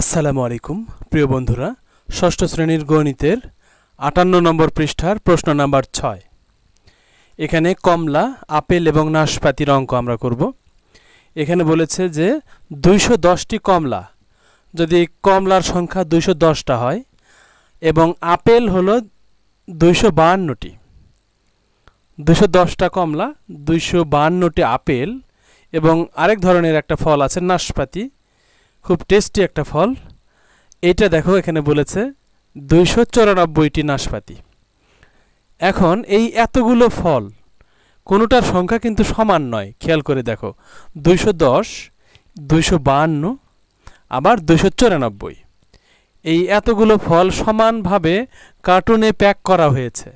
আসসালামু আলাইকুম প্রিয় বন্ধুরা ষষ্ঠ শ্রেণীর গণিতের আটান্ন নম্বর পৃষ্ঠার প্রশ্ন নাম্বার ছয় এখানে কমলা আপেল এবং নাশপাতির অঙ্ক আমরা করব এখানে বলেছে যে দুইশো দশটি কমলা যদি কমলার সংখ্যা দুইশো দশটা হয় এবং আপেল হল দুইশো বাহান্নটি দুশো দশটা কমলা দুইশো বাহান্নটি আপেল এবং আরেক ধরনের একটা ফল আছে নাশপাতি খুব টেস্টি একটা ফল এটা দেখো এখানে বলেছে দুইশো চৌরানব্বইটি নাশপাতি এখন এই এতগুলো ফল কোনোটার সংখ্যা কিন্তু সমান নয় খেয়াল করে দেখো দুইশো দশ দুইশো বাহান্ন আবার দুইশো চৌরানব্বই এই এতগুলো ফল সমানভাবে কার্টুনে প্যাক করা হয়েছে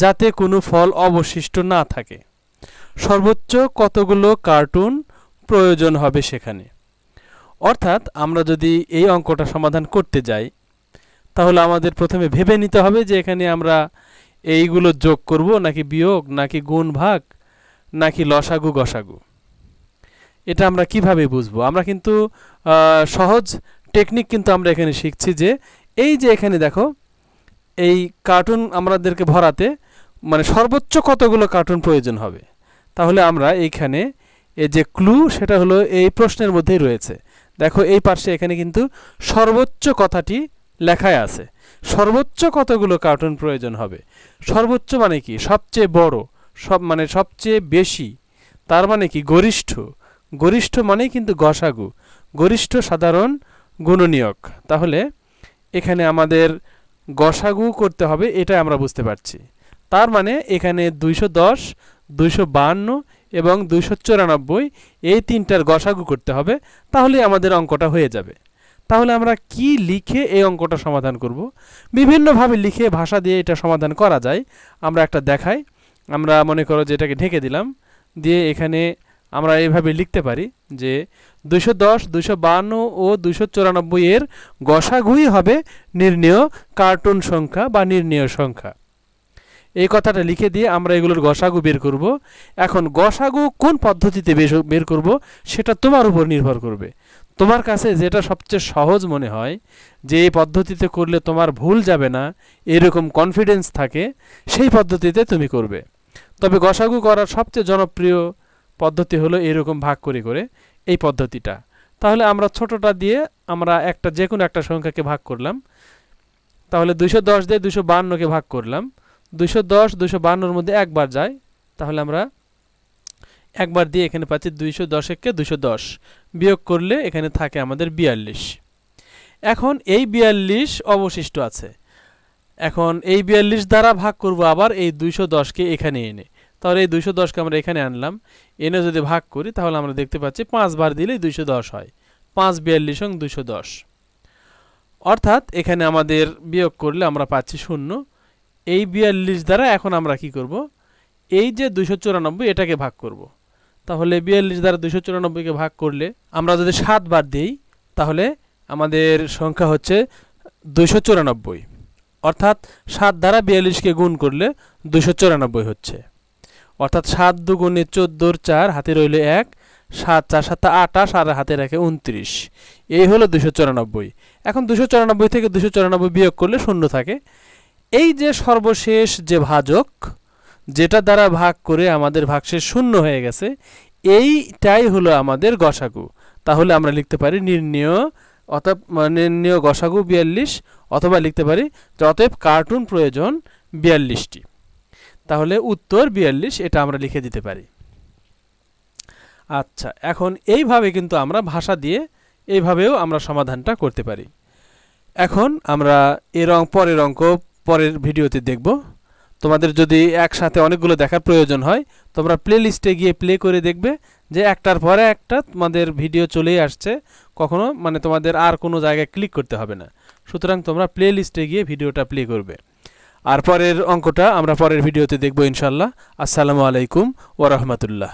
যাতে কোনো ফল অবশিষ্ট না থাকে সর্বোচ্চ কতগুলো কার্টুন প্রয়োজন হবে সেখানে অর্থাৎ আমরা যদি এই অঙ্কটা সমাধান করতে যাই তাহলে আমাদের প্রথমে ভেবে নিতে হবে যে এখানে আমরা এইগুলো যোগ করব নাকি বিয়োগ নাকি গুণ ভাগ নাকি লসাগু গসাগু এটা আমরা কিভাবে বুঝবো আমরা কিন্তু সহজ টেকনিক কিন্তু আমরা এখানে শিখছি যে এই যে এখানে দেখো এই কার্টুন আমাদেরকে ভরাতে মানে সর্বোচ্চ কতগুলো কার্টুন প্রয়োজন হবে তাহলে আমরা এইখানে এই যে ক্লু সেটা হলো এই প্রশ্নের মধ্যেই রয়েছে দেখো এই পার্শ্বে এখানে কিন্তু সর্বোচ্চ কথাটি লেখায় আছে সর্বোচ্চ কতগুলো কার্টুন প্রয়োজন হবে সর্বোচ্চ মানে কি সবচেয়ে বড় সব মানে সবচেয়ে বেশি তার মানে কি গরিষ্ঠ গরিষ্ঠ মানেই কিন্তু গসাগু গরিষ্ঠ সাধারণ গুণনীয়ক তাহলে এখানে আমাদের গসাগু করতে হবে এটা আমরা বুঝতে পারছি তার মানে এখানে দুইশো দশ দুইশো বান্ন এবং দুইশো চুরানব্বই এই তিনটার গসাগু করতে হবে তাহলে আমাদের অঙ্কটা হয়ে যাবে তাহলে আমরা কি লিখে এই অঙ্কটা সমাধান করব বিভিন্নভাবে লিখে ভাষা দিয়ে এটা সমাধান করা যায় আমরা একটা দেখাই আমরা মনে করো যে এটাকে ঢেকে দিলাম দিয়ে এখানে আমরা এইভাবে লিখতে পারি যে দুশো দশ দুশো বান্ন ও দুশো চুরানব্বই এর গসাগুই হবে নির্ণেয় কার্টুন সংখ্যা বা নির্ণেয় সংখ্যা এই কথাটা লিখে দিয়ে আমরা এগুলোর গসাগু বের করব এখন গসাগু কোন পদ্ধতিতে বের করব সেটা তোমার উপর নির্ভর করবে তোমার কাছে যেটা সবচেয়ে সহজ মনে হয় যে এই পদ্ধতিতে করলে তোমার ভুল যাবে না এরকম কনফিডেন্স থাকে সেই পদ্ধতিতে তুমি করবে তবে গসাগু করার সবচেয়ে জনপ্রিয় পদ্ধতি হলো এরকম ভাগ করে করে এই পদ্ধতিটা তাহলে আমরা ছোটটা দিয়ে আমরা একটা যে কোনো একটা সংখ্যাকে ভাগ করলাম তাহলে দুশো দশ দিয়ে দুশো বান্নকে ভাগ করলাম দুশো দশ দুশো বান্নর মধ্যে একবার যায় তাহলে আমরা একবার দিয়ে এখানে পাচ্ছি দুইশো দশ এককে দুশো দশ বিয়োগ করলে এখানে থাকে আমাদের বিয়াল্লিশ এখন এই বিয়াল্লিশ অবশিষ্ট আছে এখন এই বিয়াল্লিশ দ্বারা ভাগ করব আবার এই দুইশো দশকে এখানে এনে তাহলে এই দুইশো দশকে আমরা এখানে আনলাম এনে যদি ভাগ করি তাহলে আমরা দেখতে পাচ্ছি পাঁচবার দিলেই দুইশো দশ হয় পাঁচ বিয়াল্লিশ অং দুশো দশ অর্থাৎ এখানে আমাদের বিয়োগ করলে আমরা পাচ্ছি শূন্য এই বিয়াল্লিশ দ্বারা এখন আমরা কি করব এই যে দুশো চুরানব্বই এটাকে ভাগ করব। তাহলে বিয়াল্লিশ দ্বারা দুশো চুরানব্বইকে ভাগ করলে আমরা যদি সাত বার দিই তাহলে আমাদের সংখ্যা হচ্ছে দুশো চুরানব্বই অর্থাৎ সাত দ্বারা বিয়াল্লিশকে গুণ করলে দুশো চুরানব্বই হচ্ছে অর্থাৎ সাত দুগুণে চোদ্দোর চার হাতে রইলে এক সাত চার সাত আটাশ আর হাতে রাখে উনত্রিশ এই হলো দুশো চুরানব্বই এখন দুশো চুরানব্বই থেকে দুশো চুরানব্বই বিয়োগ করলে শূন্য থাকে এই যে সর্বশেষ যে ভাজক যেটা দ্বারা ভাগ করে আমাদের ভাগশেষ শূন্য হয়ে গেছে এইটাই হলো আমাদের গসাগু তাহলে আমরা লিখতে পারি নির্ণয় অথবা মানে নির্ণয় গসাগু বিয়াল্লিশ অথবা লিখতে পারি যতএব অতএব কার্টুন প্রয়োজন বিয়াল্লিশটি তাহলে উত্তর বিয়াল্লিশ এটা আমরা লিখে দিতে পারি আচ্ছা এখন এইভাবে কিন্তু আমরা ভাষা দিয়ে এইভাবেও আমরা সমাধানটা করতে পারি এখন আমরা এর পরের অঙ্ক পরের ভিডিওতে দেখব তোমাদের যদি একসাথে অনেকগুলো দেখার প্রয়োজন হয় তোমরা প্লেলিস্টে গিয়ে প্লে করে দেখবে যে একটার পরে একটা তোমাদের ভিডিও চলেই আসছে কখনো মানে তোমাদের আর কোনো জায়গায় ক্লিক করতে হবে না সুতরাং তোমরা প্লেলিস্টে গিয়ে ভিডিওটা প্লে করবে আর পরের অঙ্কটা আমরা পরের ভিডিওতে দেখব ইনশাল্লাহ আসসালামু আলাইকুম ওরহমতুল্লাহ